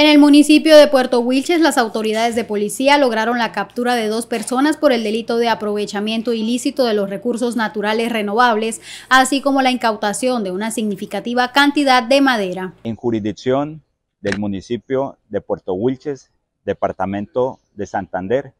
En el municipio de Puerto Wilches, las autoridades de policía lograron la captura de dos personas por el delito de aprovechamiento ilícito de los recursos naturales renovables, así como la incautación de una significativa cantidad de madera. En jurisdicción del municipio de Puerto Wilches, departamento de Santander,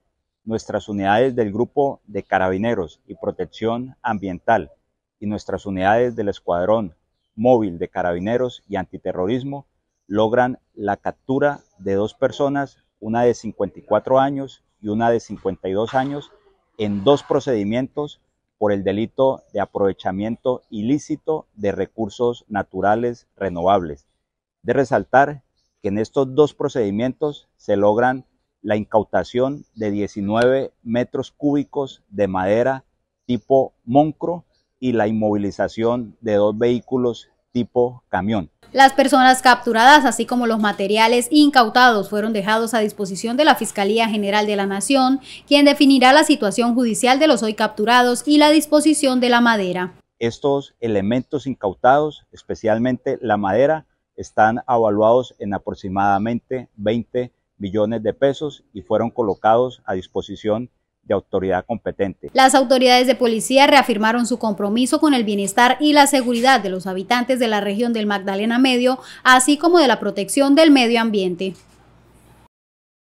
nuestras unidades del Grupo de Carabineros y Protección Ambiental y nuestras unidades del Escuadrón Móvil de Carabineros y Antiterrorismo logran la captura de dos personas, una de 54 años y una de 52 años, en dos procedimientos por el delito de aprovechamiento ilícito de recursos naturales renovables. De resaltar que en estos dos procedimientos se logran la incautación de 19 metros cúbicos de madera tipo Moncro y la inmovilización de dos vehículos tipo camión. Las personas capturadas, así como los materiales incautados, fueron dejados a disposición de la Fiscalía General de la Nación, quien definirá la situación judicial de los hoy capturados y la disposición de la madera. Estos elementos incautados, especialmente la madera, están avaluados en aproximadamente 20 millones de pesos y fueron colocados a disposición de de autoridad competente. Las autoridades de policía reafirmaron su compromiso con el bienestar y la seguridad de los habitantes de la región del Magdalena Medio, así como de la protección del medio ambiente.